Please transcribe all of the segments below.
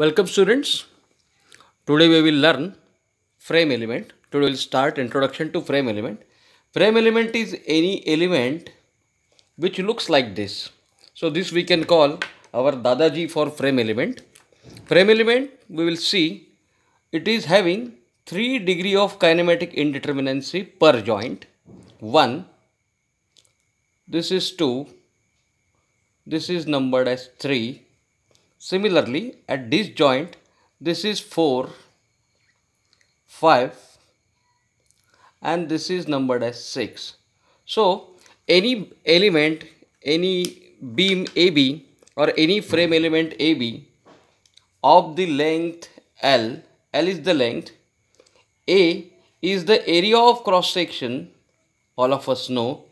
Welcome students. Today we will learn frame element. Today we will start introduction to frame element. Frame element is any element which looks like this. So this we can call our Dadaji for frame element. Frame element we will see it is having 3 degree of kinematic indeterminacy per joint. 1. This is 2. This is numbered as 3 Similarly, at this joint, this is 4, 5 and this is numbered as 6. So, any element, any beam AB or any frame element AB of the length L, L is the length, A is the area of cross section, all of us know,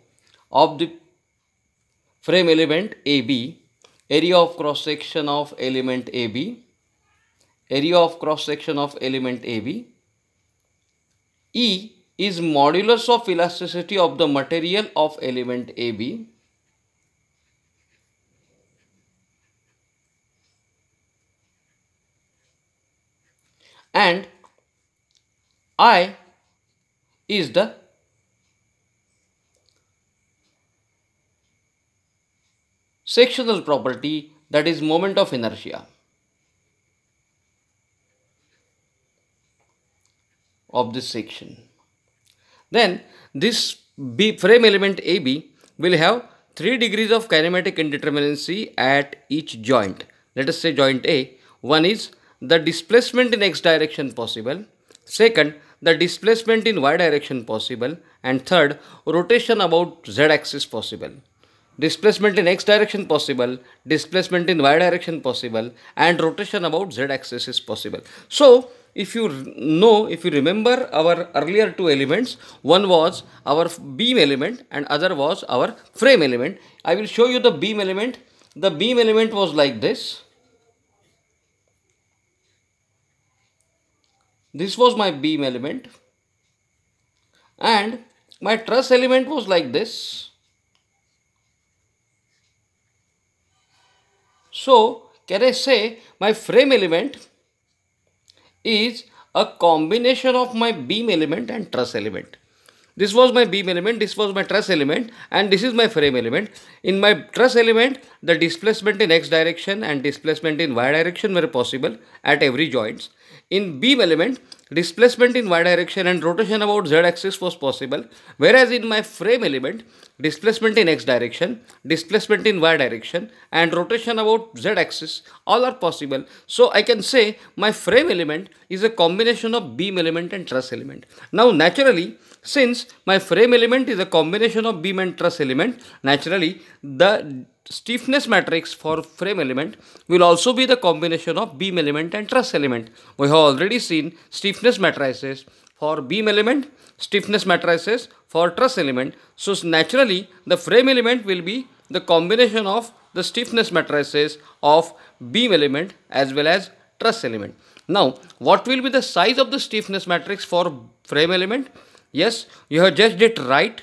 of the frame element AB area of cross section of element AB, area of cross section of element AB. E is modulus of elasticity of the material of element AB. And I is the sectional property that is moment of inertia of this section. Then this B frame element AB will have 3 degrees of kinematic indeterminacy at each joint. Let us say joint A. One is the displacement in x direction possible. Second, the displacement in y direction possible. And third, rotation about z axis possible displacement in x direction possible, displacement in y direction possible and rotation about z axis is possible. So, if you know, if you remember our earlier two elements, one was our beam element and other was our frame element. I will show you the beam element. The beam element was like this. This was my beam element and my truss element was like this So, can I say my frame element is a combination of my beam element and truss element. This was my beam element, this was my truss element and this is my frame element. In my truss element, the displacement in x direction and displacement in y direction were possible at every joints. In beam element, displacement in y direction and rotation about z axis was possible whereas in my frame element displacement in x direction displacement in y direction and rotation about z axis all are possible so i can say my frame element is a combination of beam element and truss element now naturally since my frame element is a combination of beam and truss element naturally the stiffness matrix for frame element will also be the combination of beam element and truss element. We have already seen stiffness matrices for beam element, stiffness matrices for truss element. So naturally the frame element will be the combination of the stiffness matrices of beam element as well as truss element. Now what will be the size of the stiffness matrix for frame element? Yes, you have judged it right.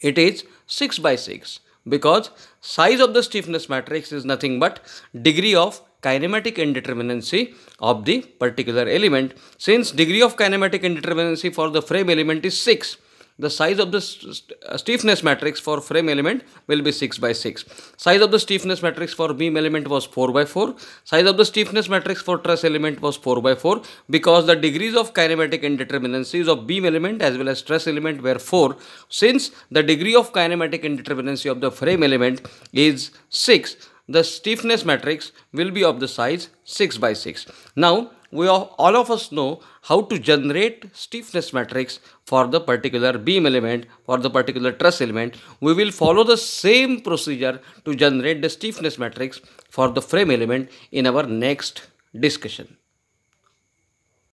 It is 6 by 6 because size of the stiffness matrix is nothing but degree of kinematic indeterminacy of the particular element. Since degree of kinematic indeterminacy for the frame element is 6, the size of the st stiffness matrix for frame element will be 6 by 6. Size of the stiffness matrix for beam element was 4 by 4. Size of the stiffness matrix for truss element was 4 by 4 because the degrees of kinematic indeterminacies of beam element as well as truss element were 4 since the degree of kinematic indeterminacy of the frame element is 6 the stiffness matrix will be of the size 6 by 6. Now, we all of us know how to generate stiffness matrix for the particular beam element for the particular truss element we will follow the same procedure to generate the stiffness matrix for the frame element in our next discussion